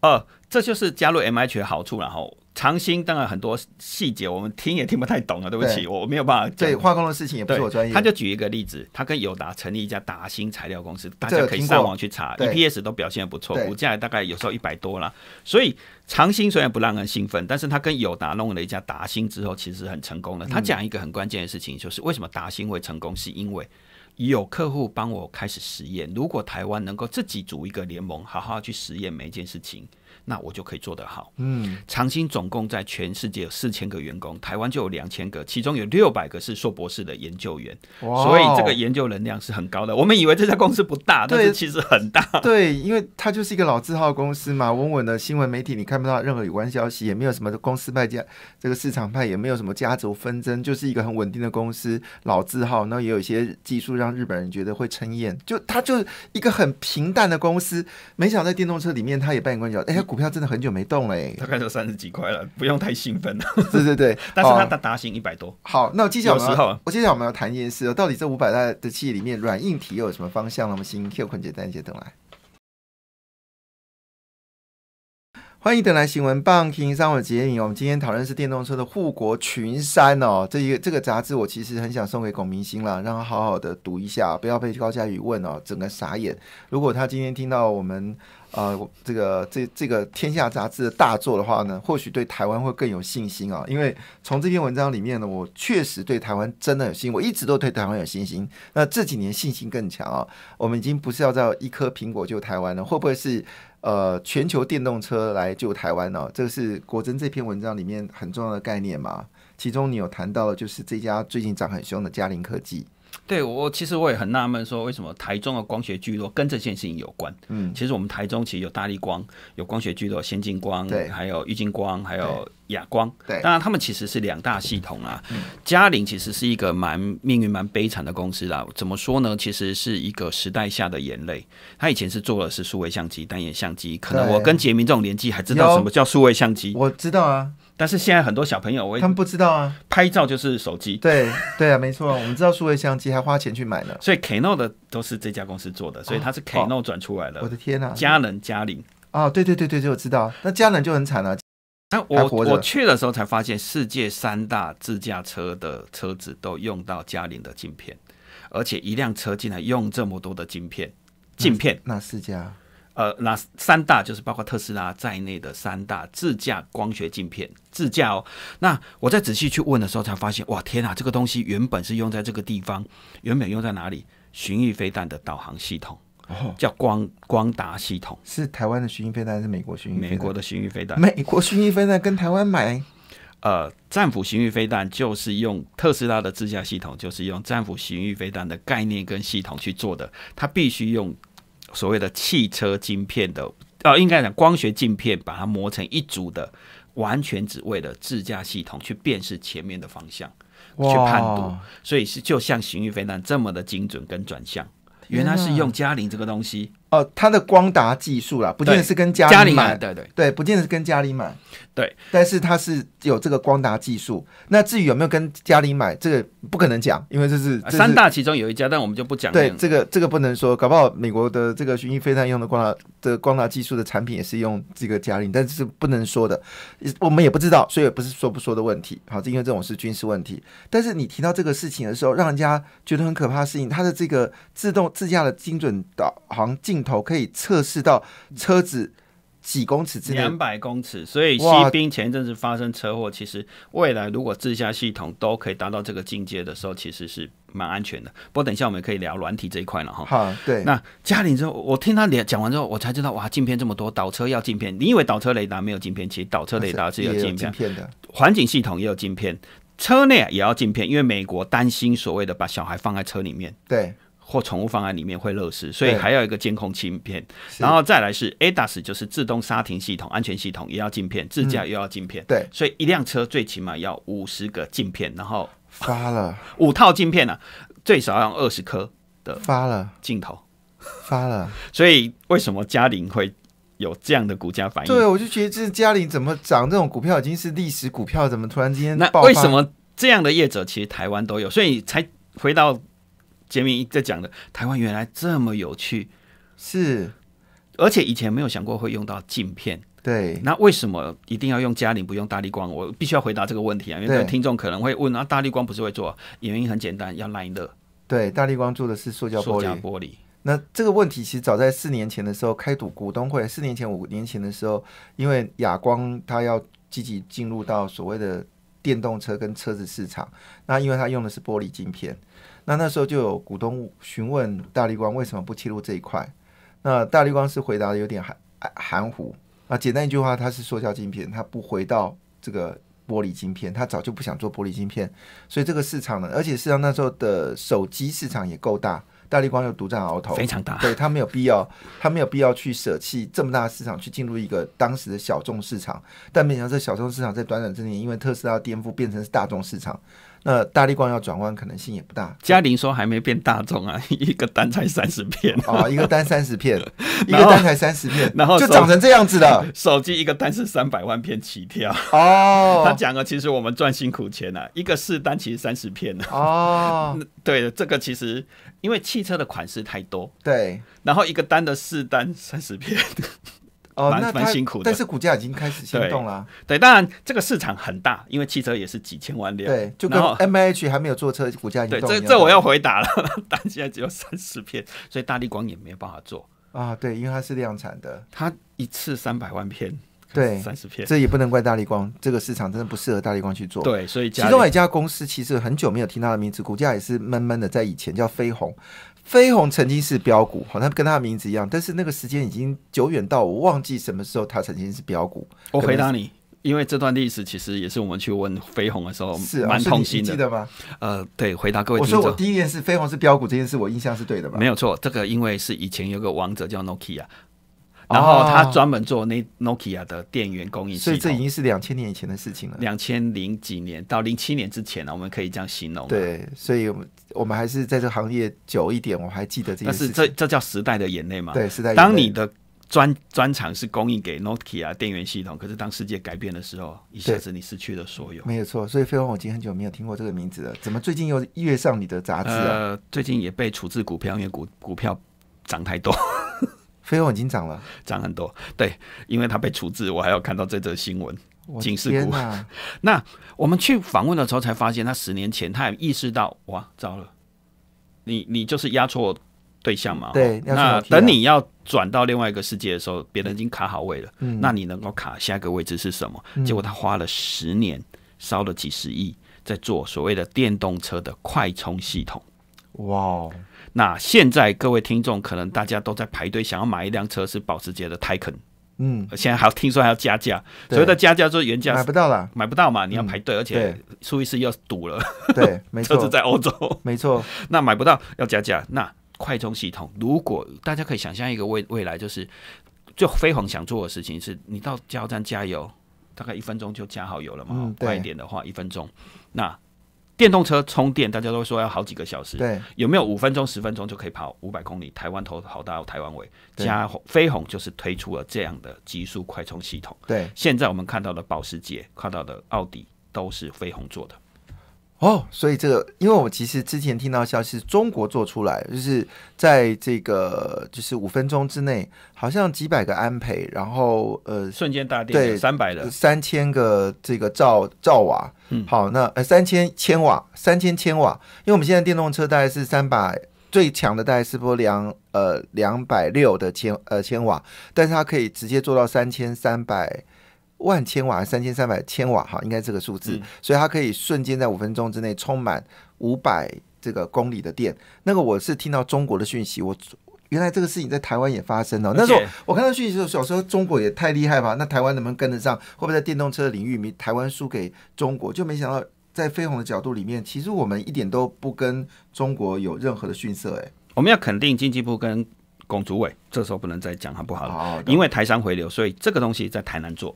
呃，这就是加入 M H 的好处然后。长兴当然很多细节我们听也听不太懂啊，对不起，我没有办法。对化工的事情也不是我专业。他就举一个例子，他跟友达成立一家达兴材料公司，大家可以上网去查，EPS 都表现不错，股价大概有时候一百多了。所以长兴虽然不让人兴奋，但是他跟友达弄了一家达兴之后，其实很成功了。他讲一个很关键的事情，就是为什么达兴会成功，是因为有客户帮我开始实验。如果台湾能够自己组一个联盟，好好去实验每一件事情。那我就可以做得好。嗯，长兴总共在全世界有四千个员工，台湾就有两千个，其中有六百个是硕博士的研究员，所以这个研究能量是很高的。我们以为这家公司不大，但是其实很大。对，因为它就是一个老字号公司嘛，稳稳的新闻媒体，你看不到任何有关消息，也没有什么公司派家，这个市场派也没有什么家族纷争，就是一个很稳定的公司，老字号。然后也有一些技术让日本人觉得会称艳，就它就是一个很平淡的公司。没想到电动车里面，它也扮演关键。哎，股。股票真的很久没动嘞，大概就三十几块了，不用太兴奋。对对对，但是它打打新一百多。好，那我接下来我们，我接下来我们要谈一件事，到底这五百大的企业里面，软硬体又有什么方向？我么新 Q 简单一些等来，欢迎等来新闻棒 T 三网节影。我们今天讨论是电动车的护国群山哦，这一个这个杂志我其实很想送给龚明星了，让他好好的读一下，不要被高嘉宇问哦，整个傻眼。如果他今天听到我们。呃，这个这这个《天下》杂志的大作的话呢，或许对台湾会更有信心啊。因为从这篇文章里面呢，我确实对台湾真的有信，我一直都对台湾有信心。那这几年信心更强啊。我们已经不是要在一颗苹果救台湾了，会不会是呃全球电动车来救台湾呢？这个是国珍这篇文章里面很重要的概念嘛？其中你有谈到的就是这家最近涨很凶的嘉陵科技。对我其实我也很纳闷，说为什么台中的光学聚落跟这件事情有关？嗯，其实我们台中其实有大力光、有光学聚落、先进光，对，还有玉晶光，还有亚光，对。当然，他们其实是两大系统啊。嘉玲其实是一个蛮命运蛮悲惨的公司啦。怎么说呢？其实是一个时代下的眼泪。他以前是做的是数位相机、单眼相机，可能我跟杰明这种年纪还知道什么叫数位相机，我知道啊。但是现在很多小朋友，我他们不知道啊，拍照就是手机。对对啊，没错，我们知道数位相机还花钱去买了。所以 Kano 的都是这家公司做的，所以它是 Kano 转出来的。我的天啊，佳能、嘉玲啊，对对对对，我知道。那佳能就很惨了。那我我去的时候才发现，世界三大自驾车的车子都用到嘉玲的镜片，而且一辆车竟然用这么多的镜片，镜片那是家。呃，那三大就是包括特斯拉在内的三大自驾光学镜片自驾哦。那我再仔细去问的时候，才发现哇，天啊，这个东西原本是用在这个地方，原本用在哪里？巡弋飞弹的导航系统，叫光光达系统。是台湾的巡弋飞弹，还是美国巡？美国的巡弋飞弹。美国巡弋飞弹跟台湾买？呃，战斧巡弋飞弹就是用特斯拉的自驾系统，就是用战斧巡弋飞弹的概念跟系统去做的，它必须用。所谓的汽车镜片的，呃，应该讲光学镜片，把它磨成一组的，完全只为了自驾系统去辨识前面的方向，去判读，所以是就像行云飞弹这么的精准跟转向，原来是用嘉陵这个东西，哦，它的光达技术啦，不见得是跟嘉陵买，对对对，不见得是跟嘉陵买。对，但是它是有这个光达技术。那至于有没有跟嘉里买，这个不可能讲，因为这是三大其中有一家，但我们就不讲。对，这个这个不能说，搞不好美国的这个巡弋飞弹用的光达的光达技术的产品也是用这个嘉立，但是不能说的，我们也不知道，所以不是说不说的问题。好，因为这种是军事问题。但是你提到这个事情的时候，让人家觉得很可怕的事情，它的这个自动自驾的精准导航镜头可以测试到车子。几公尺？两百公尺。所以，西兵前一阵子发生车祸，其实未来如果自驾系统都可以达到这个境界的时候，其实是蛮安全的。不过，等一下我们可以聊软体这一块了哈。好，对。那嘉玲之后，我听他讲讲完之后，我才知道，哇，镜片这么多，倒车要镜片。你以为倒车雷达没有镜片？其实倒车雷达是有镜片的。环境系统也有镜片，车内也要镜片，因为美国担心所谓的把小孩放在车里面。对。或宠物方案里面会漏失，所以还有一个监控芯片，然后再来是 adas 就是自动刹停系统、安全系统也要镜片，自驾又要镜片，对，所以一辆车最起码要五十个镜片，然后发了 五套镜片呢，最少要二十颗的发了镜头，发了，所以为什么嘉玲会有这样的股价反应？对，我就觉得这嘉玲怎么涨这种股票已经是历史股票，怎么突然之间那为什么这样的业者其实台湾都有，所以才回到。前面在讲的台湾原来这么有趣，是而且以前没有想过会用到镜片。对，那为什么一定要用嘉玲不用大力光？我必须要回答这个问题啊，因为听众可能会问啊，大力光不是会做？原因很简单，要耐热。对，大力光做的是塑胶玻璃。那这个问题其实早在四年前的时候开赌股东会，四年前五年前的时候，因为亚光它要积极进入到所谓的电动车跟车子市场，那因为它用的是玻璃镜片。那那时候就有股东询问大力光为什么不切入这一块，那大力光是回答的有点含含糊啊，简单一句话，它是塑胶晶片，它不回到这个玻璃晶片，它早就不想做玻璃晶片，所以这个市场呢，而且事实上那时候的手机市场也够大，大力光又独占鳌头，非常大，对，他没有必要，他没有必要去舍弃这么大的市场去进入一个当时的小众市场，但没想到这小众市场在短短之年，因为特斯拉颠覆，变成是大众市场。那大力光要转弯可能性也不大。嘉玲说还没变大众啊，一个单才三十片啊，一个单三十片，一个单才三十片，然后就长成这样子的 手机，一个单是三百万片起跳哦。他讲了，其实我们赚辛苦钱啊，一个四单其实三十片呢哦。对的，这个其实因为汽车的款式太多，对，然后一个单的四单三十片。哦，那蛮辛苦的，但是股价已经开始心动了。对，当然这个市场很大，因为汽车也是几千万辆。对，就跟 M H 还没有做车，股价已经。对，这这我要回答了，但现在只有三十片，所以大力光也没有办法做啊。对，因为它是量产的，它一次三百万片。对，三十片，这也不能怪大力光，这个市场真的不适合大力光去做。对，所以其中有一家公司，其实很久没有听到的名字，股价也是闷闷的，在以前叫飞鸿。飞鸿曾经是标股，好像跟他的名字一样，但是那个时间已经久远到我忘记什么时候他曾经是标股。我回答你，因为这段历史其实也是我们去问飞鸿的时候，是蛮痛心的。记得吗？呃，对，回答各位，我说我第一件事，飞鸿是标股这件事，我印象是对的吧？没有错，这个因为是以前有个王者叫 Nokia。然后他专门做那 Nokia 的电源供应所以这已经是两千年前的事情了。两千零几年到零七年之前呢，我们可以这样形容。对，所以我们我们还是在这个行业久一点，我还记得这个。但是这这叫时代的眼泪嘛？对，时代的眼当你的专专长是供应给 Nokia 电源系统，可是当世界改变的时候，一下子你失去了所有。没有错，所以飞鸿我已经很久没有听过这个名字了，怎么最近又跃上你的杂志啊？最近也被处置股票，因为股股票涨太多。费用已经涨了，涨很多。对，因为他被处置，我还要看到这则新闻，警示股。那我们去访问的时候才发现，他十年前他也意识到，哇，糟了，你你就是压错对象嘛。对。那等你要转到另外一个世界的时候，别人已经卡好位了。嗯。那你能够卡下一个位置是什么？结果他花了十年，烧了几十亿，在做所谓的电动车的快充系统。哇。那现在各位听众可能大家都在排队，想要买一辆车是保时捷的 Taycan，嗯，现在还听说还要加价，所谓的加价就是原价买不到了，买不到嘛，你要排队，而且出一次要堵了。对，车子在欧洲，没错。那买不到要加价，那快充系统，如果大家可以想象一个未未来，就是最飞鸿想做的事情是，你到加油站加油，大概一分钟就加好油了嘛，快一点的话一分钟，那。电动车充电，大家都说要好几个小时。对，有没有五分钟、十分钟就可以跑五百公里？台湾头好大，台湾尾。加飞鸿就是推出了这样的极速快充系统。对，现在我们看到的保时捷、看到的奥迪，都是飞鸿做的。哦，所以这个，因为我其实之前听到消息，中国做出来就是在这个就是五分钟之内，好像几百个安培，然后呃，瞬间大电对三百的三千个这个兆兆瓦，嗯，好那呃三千千瓦，三千千瓦，因为我们现在电动车大概是三百最强的大概是波两呃两百六的千呃千瓦，但是它可以直接做到三千三百。万千瓦三千三百千瓦哈，应该这个数字，所以它可以瞬间在五分钟之内充满五百这个公里的电。那个我是听到中国的讯息，我原来这个事情在台湾也发生哦。那时候我看到讯息的时候，小时候中国也太厉害吧？那台湾能不能跟得上？会不会在电动车领域，台湾输给中国？就没想到在飞鸿的角度里面，其实我们一点都不跟中国有任何的逊色。哎，我们要肯定经济部跟龚主委，这时候不能再讲好不好了？哦。因为台商回流，所以这个东西在台南做。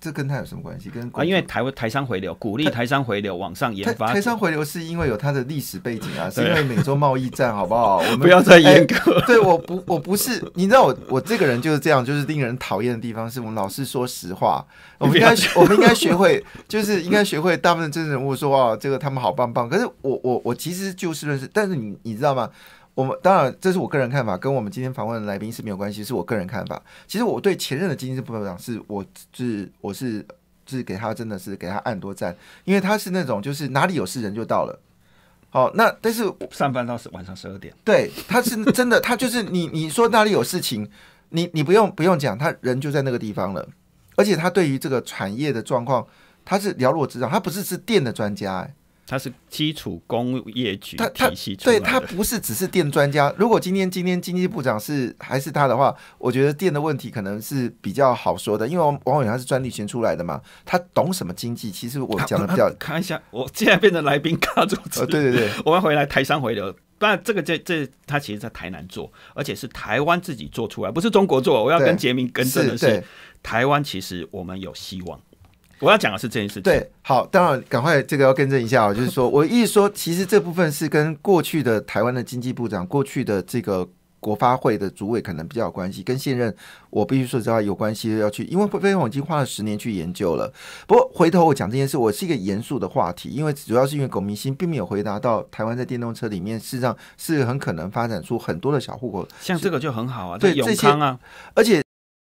这跟他有什么关系？跟啊，因为台台商回流，鼓励台商回流，往上研发。台商回流是因为有它的历史背景啊，是因为美洲贸易战，好不好？我们 不要再严格。对，我不，我不是，你知道我，我这个人就是这样，就是令人讨厌的地方，是我们老是说实话。我们应该，我们应该学会，就是应该学会大部分真人人物说啊，这个他们好棒棒。可是我，我，我其实就事论事。但是你你知道吗？我们当然，这是我个人看法，跟我们今天访问的来宾是没有关系，是我个人看法。其实我对前任的经济部部长是，我是我是是给他真的是给他按多赞，因为他是那种就是哪里有事人就到了。好，那但是上班到是晚上十二点，对，他是 真的，他就是你你说哪里有事情，你你不用不用讲，他人就在那个地方了。而且他对于这个产业的状况，他是了若指掌，他不是是电的专家他是基础工业局体系对他不是只是电专家。如果今天今天经济部长是还是他的话，我觉得电的问题可能是比较好说的，因为王伟他是专利权出来的嘛，他懂什么经济。其实我讲的比较看一下，我竟然变成来宾卡住。对对对，我要回来台商回流。那这个这这他其实在台南做，而且是台湾自己做出来，不是中国做。我要跟杰明更正的是台湾，其实我们有希望。我要讲的是这件事。对，好，当然赶快这个要更正一下啊，就是说我意思说，其实这部分是跟过去的台湾的经济部长、过去的这个国发会的主委可能比较有关系，跟现任我必须说实话有关系，要去，因为飞鸿已经花了十年去研究了。不过回头我讲这件事，我是一个严肃的话题，因为主要是因为苟明星并没有回答到台湾在电动车里面事实上是很可能发展出很多的小户口，像这个就很好啊，对，永康啊，而且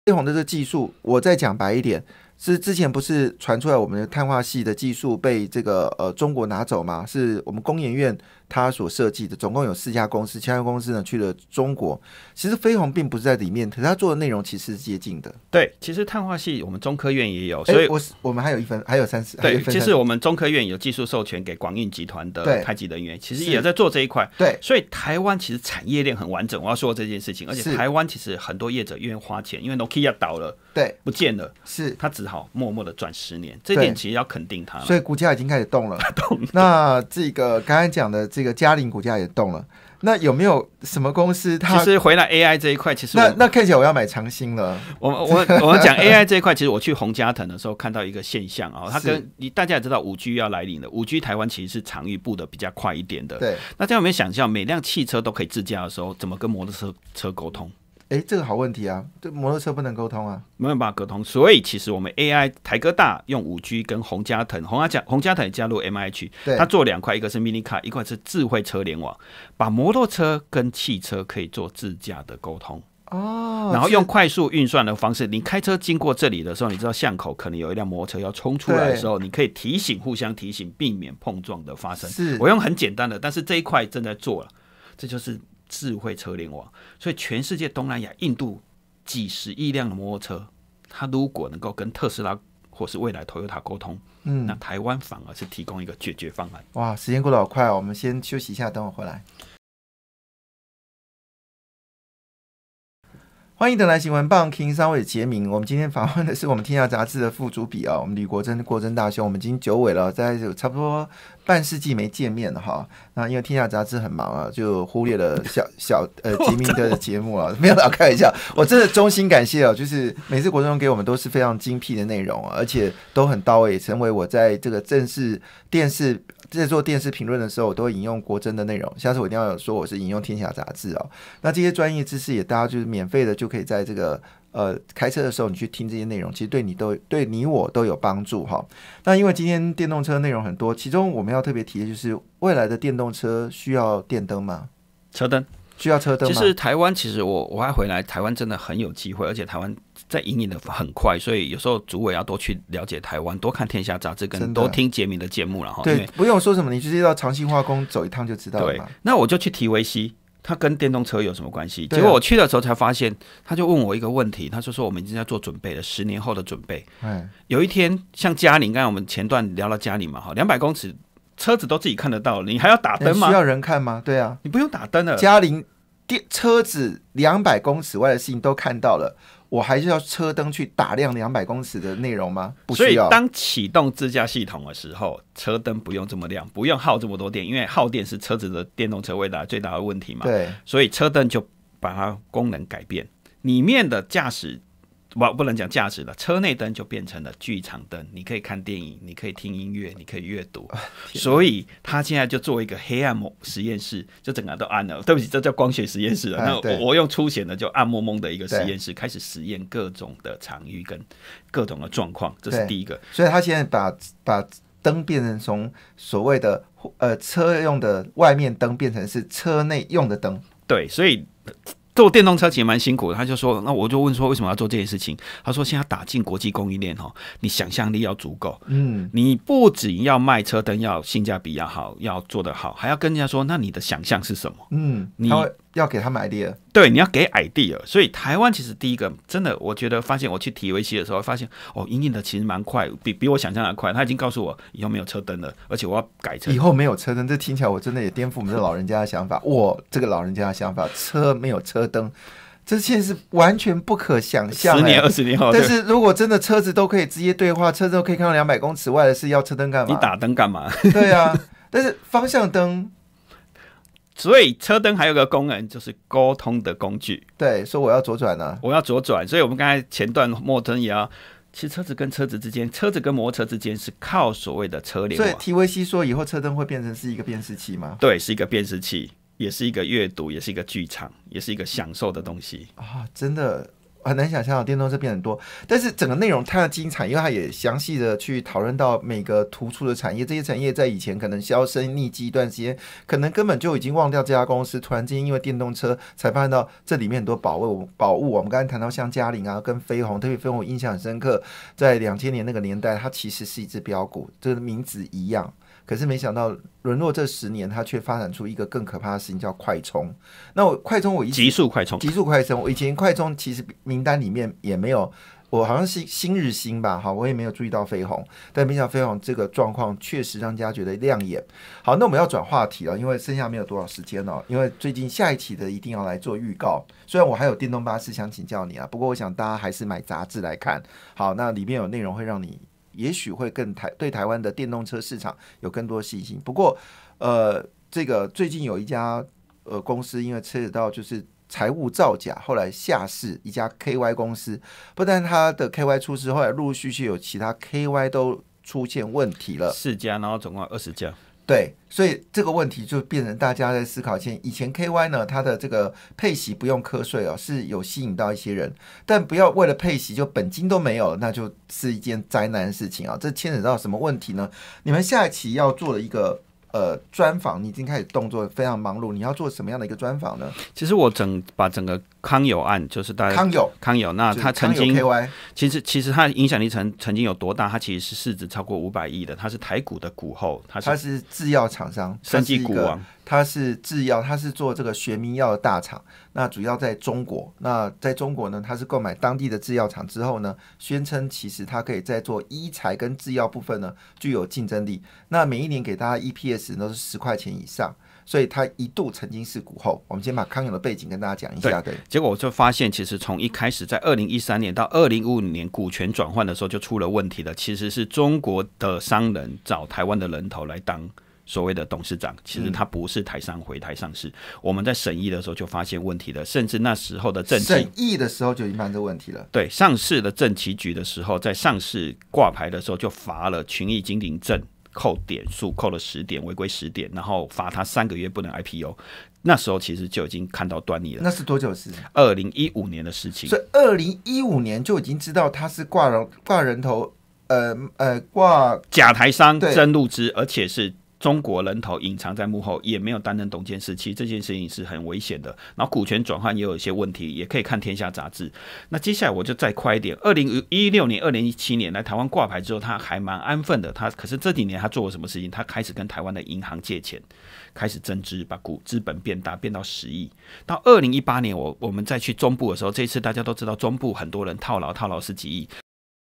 飞鸿的这技术，我再讲白一点。是之前不是传出来我们的碳化系的技术被这个呃中国拿走吗？是我们工研院。他所设计的总共有四家公司，其他公司呢去了中国。其实飞鸿并不是在里面，可是他做的内容其实是接近的。对，其实碳化系我们中科院也有，所以我我们还有一分，还有三四。对，其实我们中科院有技术授权给广运集团的太极能源，其实也在做这一块。对，所以台湾其实产业链很完整。我要说这件事情，而且台湾其实很多业者愿意花钱，因为 Nokia 倒了，对，不见了，是，他只好默默的转十年。这点其实要肯定他，所以股价已经开始动了。动。那这个刚才讲的这。一个嘉陵股价也动了，那有没有什么公司？它其实回来 AI 这一块，其实那那看起来我要买长兴了。我我我讲 AI 这一块，其实我去洪嘉藤的时候看到一个现象啊，它跟你大家也知道五 G 要来临了，五 G 台湾其实是长裕步的比较快一点的。对，那这样有没有想象，每辆汽车都可以自驾的时候，怎么跟摩托车车沟通？哎，这个好问题啊！这摩托车不能沟通啊，没有办法沟通。所以其实我们 AI 台哥大用五 G 跟洪家腾，洪家腾、洪家腾加入 m h q 他做两块，一个是 Mini car，一块是智慧车联网，把摩托车跟汽车可以做自驾的沟通哦。然后用快速运算的方式，你开车经过这里的时候，你知道巷口可能有一辆摩托车要冲出来的时候，你可以提醒，互相提醒，避免碰撞的发生。是，我用很简单的，但是这一块正在做了，这就是。智慧车联网，所以全世界东南亚、印度几十亿辆的摩托车，它如果能够跟特斯拉或是未来 Toyota 沟通，嗯，那台湾反而是提供一个解决方案。哇，时间过得好快，我们先休息一下，等我回来。欢迎登来新闻，棒 king，三位杰明，我们今天访问的是我们天下杂志的副主笔啊，我们李国珍，国珍大兄，我们已经九尾了，在差不多半世纪没见面了哈。那因为天下杂志很忙啊，就忽略了小小呃杰明的节目啊，没有打开玩笑，我真的衷心感谢啊！就是每次国珍给我们都是非常精辟的内容，啊，而且都很到位，成为我在这个正式电视。在做电视评论的时候，我都会引用国珍的内容。下次我一定要说我是引用《天下》杂志哦。那这些专业知识也大家就是免费的，就可以在这个呃开车的时候你去听这些内容，其实对你都对你我都有帮助哈。那因为今天电动车内容很多，其中我们要特别提的就是未来的电动车需要电灯吗？车灯需要车灯吗？其实台湾，其实我我还回来，台湾真的很有机会，而且台湾。在引领的很快，所以有时候主委要多去了解台湾，多看《天下》杂志，跟多听杰明的节目了哈。对，不用说什么，你直接到长兴化工走一趟就知道了。对，那我就去提维 C，他跟电动车有什么关系？结果我去的时候才发现，他就问我一个问题，他就说我们已经在做准备了，十年后的准备。嗯，有一天像嘉玲，刚才我们前段聊到嘉玲嘛，哈，两百公尺车子都自己看得到，你还要打灯吗？需要人看吗？对啊，你不用打灯了。嘉玲，电车子两百公尺外的事情都看到了。我还是要车灯去打亮两百公里的内容吗？不需要。当启动自驾系统的时候，车灯不用这么亮，不用耗这么多电，因为耗电是车子的电动车未来最大的问题嘛。对。所以车灯就把它功能改变，里面的驾驶。不，不能讲价值了。车内灯就变成了剧场灯，你可以看电影，你可以听音乐，你可以阅读。所以，他现在就做一个黑暗实验室，就整个都暗了。对不起，这叫光学实验室。了。那我用粗显的，就暗蒙蒙的一个实验室，开始实验各种的场域跟各种的状况。这是第一个。所以，他现在把把灯变成从所谓的呃车用的外面灯，变成是车内用的灯。对，所以。做电动车其实蛮辛苦的，他就说，那我就问说，为什么要做这件事情？他说，现在打进国际供应链哦，你想象力要足够，嗯，你不仅要卖车灯，要性价比要好，要做得好，还要跟人家说，那你的想象是什么？嗯，你。要给他买 e a 对，你要给 idea。所以台湾其实第一个真的，我觉得发现我去体维修的时候，发现哦，英印的其实蛮快，比比我想象的快。他已经告诉我以后没有车灯了，而且我要改成以后没有车灯，这听起来我真的也颠覆我们老人家的想法。我这个老人家的想法，车没有车灯，这现在是完全不可想象。十年二十年后，但是如果真的车子都可以直接对话，车子都可以看到两百公尺外的事，要车灯干嘛？你打灯干嘛？对啊，但是方向灯。所以车灯还有个功能，就是沟通的工具。对，说我要左转了，我要左转。所以，我们刚才前段末灯也要，其实车子跟车子之间，车子跟摩托车之间是靠所谓的车联网。所以 TVC 说，以后车灯会变成是一个辨识器吗？对，是一个辨识器，也是一个阅读，也是一个剧场，也是一个享受的东西啊！真的。很难想象电动车变很多，但是整个内容太精彩，因为它也详细的去讨论到每个突出的产业，这些产业在以前可能销声匿迹一段时间，可能根本就已经忘掉这家公司，突然之间因为电动车才发现到这里面很多宝物。宝物，我们刚才谈到像嘉玲啊，跟飞鸿，特别飞鸿，我印象很深刻，在两千年那个年代，它其实是一只标股，就是名字一样。可是没想到，沦落这十年，它却发展出一个更可怕的事情，叫快充。那我快充，我一急速快充，急速快升。我以前快充其实名单里面也没有，我好像是新日新吧，哈，我也没有注意到飞鸿。但没想到飞鸿这个状况，确实让大家觉得亮眼。好，那我们要转话题了，因为剩下没有多少时间了。因为最近下一期的一定要来做预告。虽然我还有电动巴士想请教你啊，不过我想大家还是买杂志来看。好，那里面有内容会让你。也许会更台对台湾的电动车市场有更多信心。不过，呃，这个最近有一家呃公司，因为涉及到就是财务造假，后来下市一家 K Y 公司。不但他的 K Y 出事，后来陆陆续续有其他 K Y 都出现问题了，四家，然后总共二十家。对，所以这个问题就变成大家在思考：前以前 K Y 呢，它的这个配息不用课税哦，是有吸引到一些人，但不要为了配息就本金都没有了，那就是一件灾难的事情啊！这牵扯到什么问题呢？你们下一期要做的一个。呃，专访你已经开始动作非常忙碌，你要做什么样的一个专访呢？其实我整把整个康友案，就是大家康友，康友，那他曾经，其实其实他影响力曾曾经有多大？他其实是市值超过五百亿的，他是台股的股后，他是他是制药厂商，生技股王。它是制药，它是做这个学名药的大厂，那主要在中国。那在中国呢，它是购买当地的制药厂之后呢，宣称其实它可以在做医材跟制药部分呢具有竞争力。那每一年给大家 EPS 都是十块钱以上，所以他一度曾经是股后。我们先把康永的背景跟大家讲一下。对，结果我就发现，其实从一开始在二零一三年到二零一五年股权转换的时候就出了问题了。其实是中国的商人找台湾的人头来当。所谓的董事长，其实他不是台商回台上市。我们在审议的时候就发现问题了，甚至那时候的审议的时候就已经发现这问题了。对，上市的政企局的时候，在上市挂牌的时候就罚了群益经营证扣点数，扣了十点违规十点，然后罚他三个月不能 IPO。那时候其实就已经看到端倪了。那是多久的事？二零一五年的事情。所以二零一五年就已经知道他是挂人挂人头，呃呃，挂假台商真入资，而且是。中国人头隐藏在幕后，也没有担任董监事，其实这件事情是很危险的。然后股权转换也有一些问题，也可以看天下杂志。那接下来我就再快一点。二零一六年、二零一七年来台湾挂牌之后，他还蛮安分的。他可是这几年他做了什么事情？他开始跟台湾的银行借钱，开始增资，把股资本变大，变到十亿。到二零一八年，我我们再去中部的时候，这一次大家都知道，中部很多人套牢，套牢十几亿。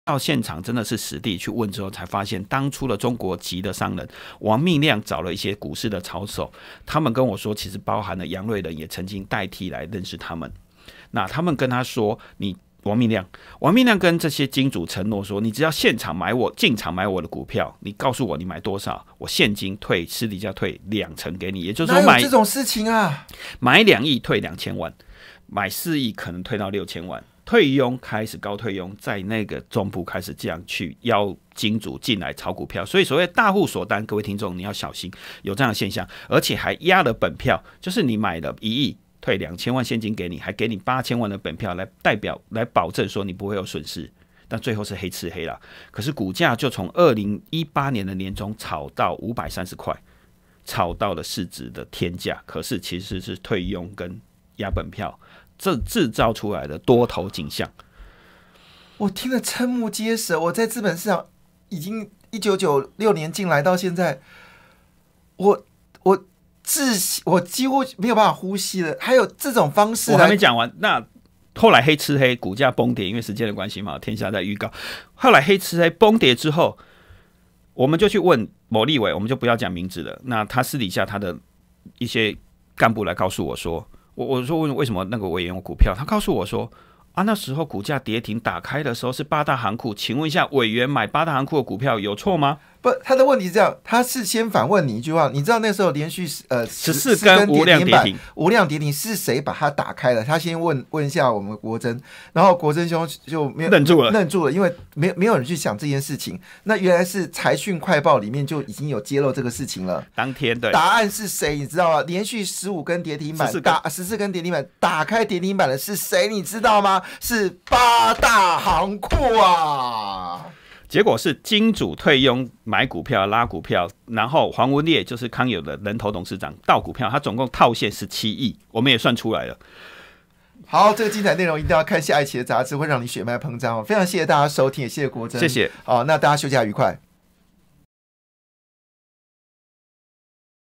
到现场真的是实地去问之后，才发现当初的中国籍的商人王明亮找了一些股市的操手，他们跟我说，其实包含了杨瑞仁也曾经代替来认识他们。那他们跟他说：“你王明亮，王明亮跟这些金主承诺说，你只要现场买我进场买我的股票，你告诉我你买多少，我现金退，私底下退两成给你，也就是说买这种事情啊，买两亿退两千万，买四亿可能退到六千万。”退佣开始高，退佣在那个中部开始这样去邀金主进来炒股票，所以所谓大户锁单，各位听众你要小心有这样的现象，而且还压了本票，就是你买了一亿，退两千万现金给你，还给你八千万的本票来代表来保证说你不会有损失，但最后是黑吃黑了。可是股价就从二零一八年的年中炒到五百三十块，炒到了市值的天价，可是其实是退佣跟压本票。这制造出来的多头景象，我听得瞠目结舌。我在资本市场已经一九九六年进来到现在，我我窒息，我几乎没有办法呼吸了。还有这种方式，我还没讲完。那后来黑吃黑，股价崩跌，因为时间的关系嘛，天下在预告。后来黑吃黑崩跌之后，我们就去问某立伟，我们就不要讲名字了。那他私底下他的一些干部来告诉我说。我我说问为什么那个委员有股票？他告诉我说啊，那时候股价跌停打开的时候是八大行库，请问一下，委员买八大行库的股票有错吗？不，他的问题是这样，他是先反问你一句话，你知道那时候连续呃十四根无量跌停，无量跌停是谁把它打开了？他先问问一下我们国珍，然后国珍兄就没有愣住了，愣住了，因为没没有人去想这件事情。那原来是财讯快报里面就已经有揭露这个事情了。当天的答案是谁？你知道吗？连续十五根跌停板打十四根跌停板打开跌停板的是谁？你知道吗？是八大行库啊。结果是金主退佣买股票拉股票，然后黄文烈就是康友的人头董事长倒股票，他总共套现十七亿，我们也算出来了。好，这个精彩内容一定要看下一期的杂志，会让你血脉膨胀哦。非常谢谢大家收听，也谢谢国珍，谢谢好，那大家休假愉快。